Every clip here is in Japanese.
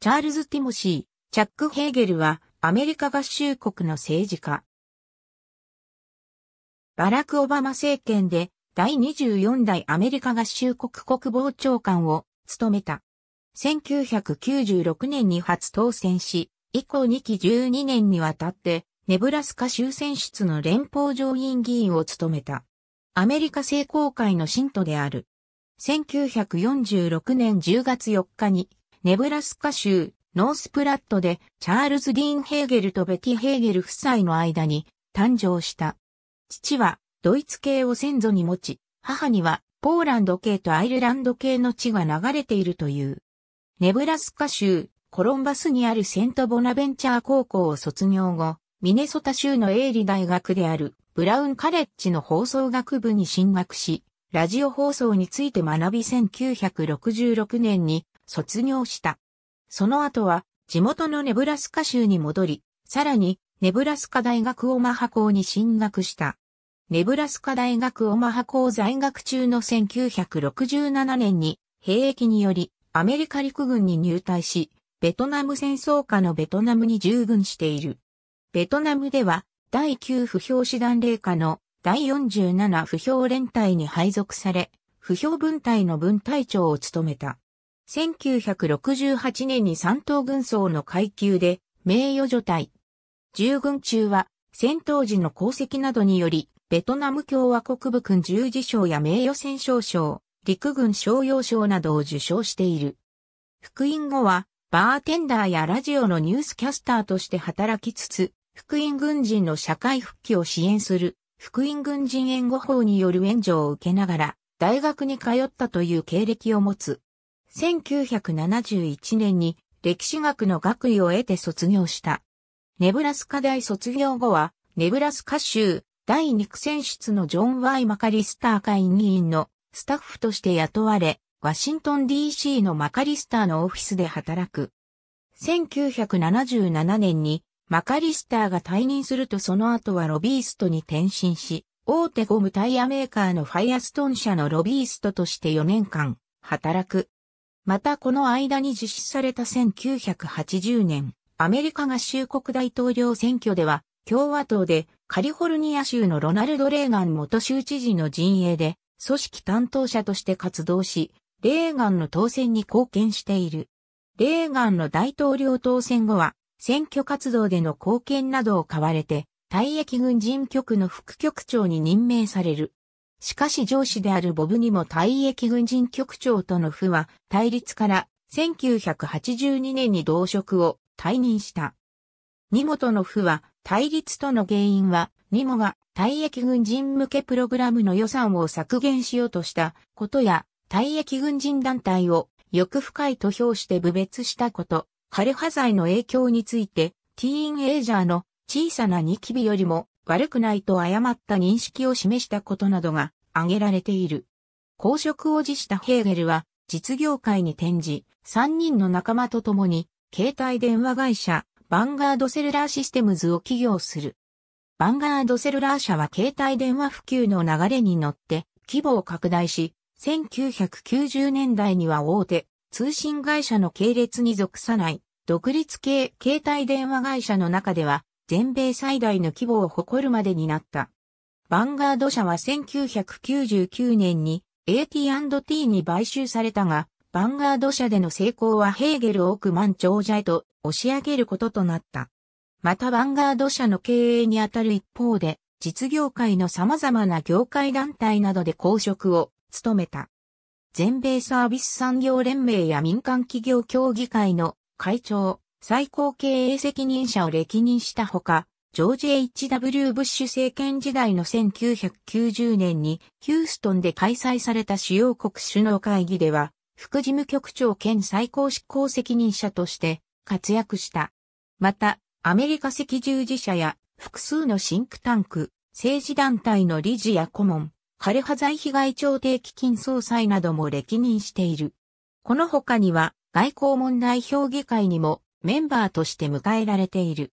チャールズ・ティモシー、チャック・ヘーゲルはアメリカ合衆国の政治家。バラク・オバマ政権で第24代アメリカ合衆国国防長官を務めた。1996年に初当選し、以降2期12年にわたってネブラスカ州選出の連邦上院議員を務めた。アメリカ成公会の信徒である。1946年10月4日にネブラスカ州、ノースプラットで、チャールズ・ディーン・ヘーゲルとベティ・ヘーゲル夫妻の間に誕生した。父は、ドイツ系を先祖に持ち、母には、ポーランド系とアイルランド系の地が流れているという。ネブラスカ州、コロンバスにあるセント・ボナベンチャー高校を卒業後、ミネソタ州の英理大学であるブラウンカレッジの放送学部に進学し、ラジオ放送について学び1966年に卒業した。その後は地元のネブラスカ州に戻り、さらにネブラスカ大学オマハ校に進学した。ネブラスカ大学オマハ校在学中の1967年に兵役によりアメリカ陸軍に入隊し、ベトナム戦争下のベトナムに従軍している。ベトナムでは第9不評師団令下の第47不評連隊に配属され、不評分隊の分隊長を務めた。1968年に三等軍曹の階級で名誉除隊。従軍中は戦闘時の功績などにより、ベトナム共和国部軍十字章や名誉戦勝賞、陸軍商用賞などを受賞している。復員後は、バーテンダーやラジオのニュースキャスターとして働きつつ、福音軍人の社会復帰を支援する、福音軍人援護法による援助を受けながら、大学に通ったという経歴を持つ。1971年に歴史学の学位を得て卒業した。ネブラスカ大卒業後は、ネブラスカ州第2区選出のジョン・ワイ・マカリスター会議員のスタッフとして雇われ、ワシントン DC のマカリスターのオフィスで働く。1977年にマカリスターが退任するとその後はロビーストに転身し、大手ゴムタイヤメーカーのファイアストン社のロビーストとして4年間働く。またこの間に実施された1980年、アメリカ合衆国大統領選挙では、共和党でカリフォルニア州のロナルド・レーガン元州知事の陣営で、組織担当者として活動し、レーガンの当選に貢献している。レーガンの大統領当選後は、選挙活動での貢献などを買われて、退役軍人局の副局長に任命される。しかし上司であるボブにも退役軍人局長との不和、対立から1982年に同職を退任した。ニモとの不和、対立との原因は、ニモが退役軍人向けプログラムの予算を削減しようとしたことや、退役軍人団体を欲深いと評して侮蔑したこと、枯葉剤の影響について、ティーンエイジャーの小さなニキビよりも悪くないと誤った認識を示したことなどが挙げられている。公職を辞したヘーゲルは実業界に転じ、3人の仲間と共に携帯電話会社バンガードセルラーシステムズを起業する。バンガードセルラー社は携帯電話普及の流れに乗って規模を拡大し、1990年代には大手通信会社の系列に属さない独立系携帯電話会社の中では全米最大の規模を誇るまでになった。ヴァンガード社は1999年に AT&T に買収されたが、ヴァンガード社での成功はヘーゲル億万長者へと押し上げることとなった。またヴァンガード社の経営にあたる一方で、実業界の様々な業界団体などで公職を務めた。全米サービス産業連盟や民間企業協議会の会長、最高経営責任者を歴任したほか、ジョージ・ H.W. ブッシュ政権時代の1990年にヒューストンで開催された主要国首脳会議では、副事務局長兼最高執行責任者として活躍した。また、アメリカ赤十字社や複数のシンクタンク、政治団体の理事や顧問、枯葉財被害調停基金総裁なども歴任している。この他には外交問題評議会にもメンバーとして迎えられている。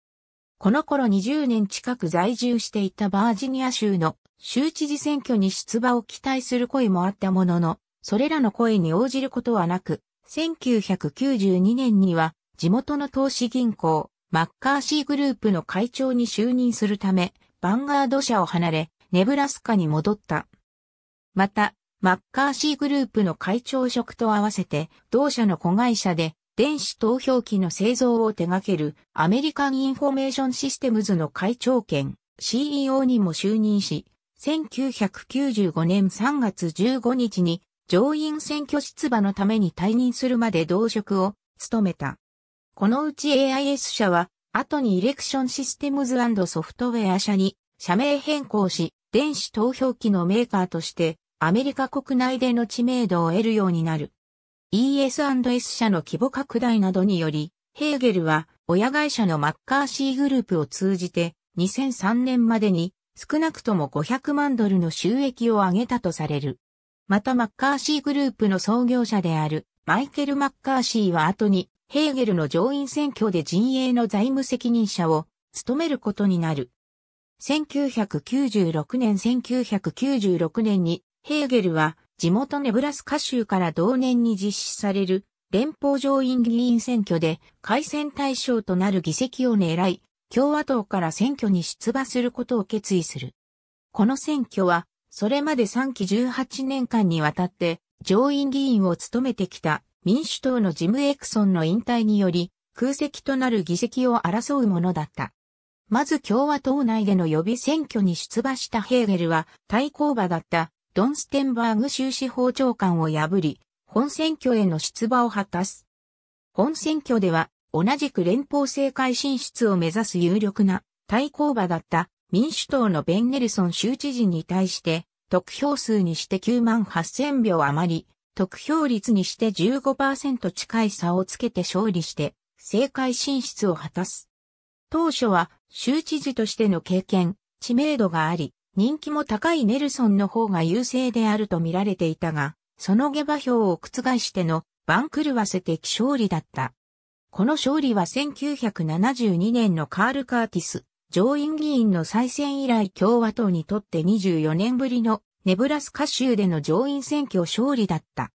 この頃20年近く在住していたバージニア州の州知事選挙に出馬を期待する声もあったものの、それらの声に応じることはなく、1992年には地元の投資銀行、マッカーシーグループの会長に就任するため、バンガード社を離れ、ネブラスカに戻った。また、マッカーシーグループの会長職と合わせて、同社の子会社で電子投票機の製造を手掛けるアメリカンインフォメーションシステムズの会長兼 CEO にも就任し、1995年3月15日に上院選挙出馬のために退任するまで同職を務めた。このうち AIS 社は、後にイレクションシステムズソフトウェア社に社名変更し、電子投票機のメーカーとしてアメリカ国内での知名度を得るようになる。ES&S 社の規模拡大などにより、ヘーゲルは親会社のマッカーシーグループを通じて2003年までに少なくとも500万ドルの収益を上げたとされる。またマッカーシーグループの創業者であるマイケル・マッカーシーは後にヘーゲルの上院選挙で陣営の財務責任者を務めることになる。1996年1996年にヘーゲルは地元ネブラスカ州から同年に実施される連邦上院議員選挙で改選対象となる議席を狙い、共和党から選挙に出馬することを決意する。この選挙は、それまで3期18年間にわたって上院議員を務めてきた民主党のジム・エクソンの引退により空席となる議席を争うものだった。まず共和党内での予備選挙に出馬したヘーゲルは対抗馬だったドンステンバーグ州司法長官を破り、本選挙への出馬を果たす。本選挙では、同じく連邦政界進出を目指す有力な対抗馬だった民主党のベンネルソン州知事に対して、得票数にして9万8000票余り、得票率にして15%近い差をつけて勝利して、政界進出を果たす。当初は、州知事としての経験、知名度があり、人気も高いネルソンの方が優勢であると見られていたが、その下馬評を覆しての番狂わせ的勝利だった。この勝利は1972年のカール・カーティス、上院議員の再選以来共和党にとって24年ぶりのネブラスカ州での上院選挙勝利だった。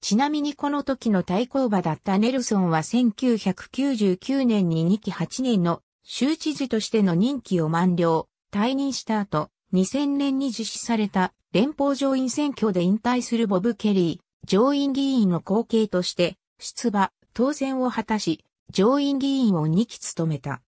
ちなみにこの時の対抗馬だったネルソンは1999年に2期8年の州知事としての任期を満了、退任した後、2000年に実施された連邦上院選挙で引退するボブ・ケリー、上院議員の後継として出馬、当選を果たし、上院議員を2期務めた。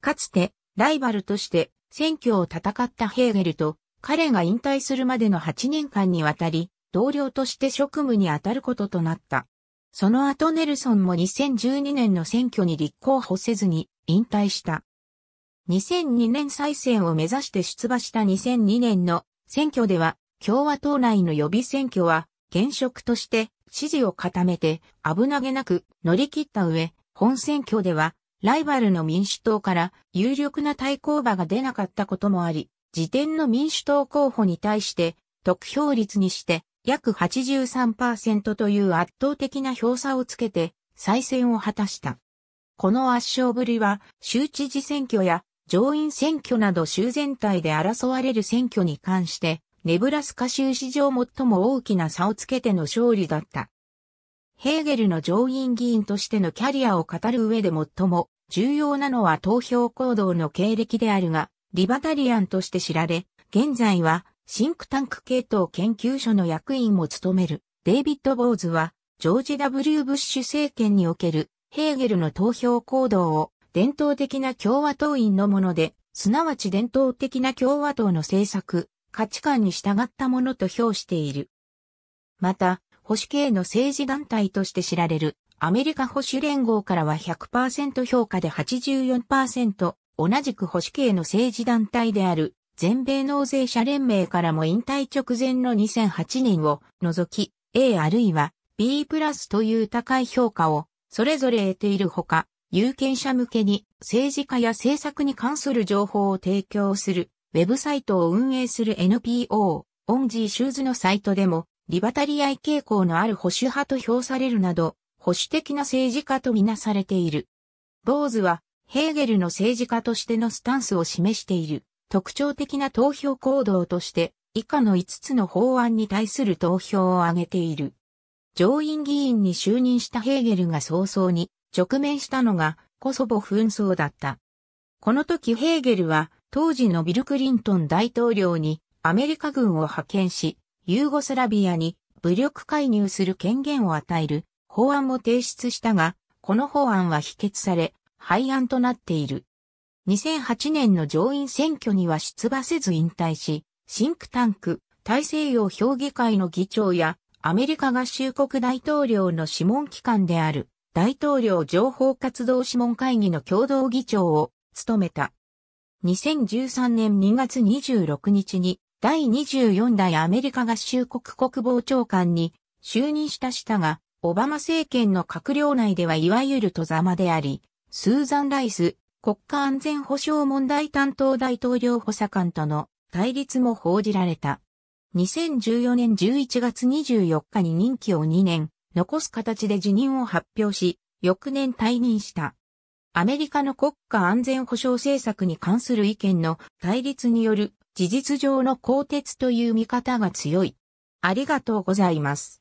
かつて、ライバルとして選挙を戦ったヘーゲルと、彼が引退するまでの8年間にわたり、同僚として職務に当たることとなった。その後ネルソンも2012年の選挙に立候補せずに引退した。2002年再選を目指して出馬した2002年の選挙では、共和党内の予備選挙は、現職として支持を固めて危なげなく乗り切った上、本選挙では、ライバルの民主党から有力な対抗馬が出なかったこともあり、時点の民主党候補に対して得票率にして約83%という圧倒的な票差をつけて再選を果たした。この圧勝ぶりは州知事選挙や上院選挙など州全体で争われる選挙に関して、ネブラスカ州史上最も大きな差をつけての勝利だった。ヘーゲルの上院議員としてのキャリアを語る上で最も重要なのは投票行動の経歴であるが、リバタリアンとして知られ、現在はシンクタンク系統研究所の役員も務めるデイビッド・ボーズは、ジョージ・ W・ ブッシュ政権におけるヘーゲルの投票行動を伝統的な共和党員のもので、すなわち伝統的な共和党の政策、価値観に従ったものと評している。また、保守系の政治団体として知られるアメリカ保守連合からは100%評価で84%、同じく保守系の政治団体である全米納税者連盟からも引退直前の2008年を除き A あるいは B プラスという高い評価をそれぞれ得ているほか、有権者向けに政治家や政策に関する情報を提供する、ウェブサイトを運営する NPO、オンジーシューズのサイトでも、リバタリアイ傾向のある保守派と評されるなど、保守的な政治家とみなされている。坊主は、ヘーゲルの政治家としてのスタンスを示している、特徴的な投票行動として、以下の5つの法案に対する投票を挙げている。上院議員に就任したヘーゲルが早々に直面したのがコソボ紛争だった。この時ヘーゲルは当時のビル・クリントン大統領にアメリカ軍を派遣し、ユーゴスラビアに武力介入する権限を与える法案も提出したが、この法案は否決され、廃案となっている。2008年の上院選挙には出馬せず引退し、シンクタンク、大西洋評議会の議長や、アメリカ合衆国大統領の諮問機関である、大統領情報活動諮問会議の共同議長を務めた。2013年2月26日に第24代アメリカ合衆国国防長官に就任したしたが、オバマ政権の閣僚内ではいわゆる戸様であり、スーザン・ライス国家安全保障問題担当大統領補佐官との対立も報じられた。2014年11月24日に任期を2年、残す形で辞任を発表し、翌年退任した。アメリカの国家安全保障政策に関する意見の対立による事実上の更迭という見方が強い。ありがとうございます。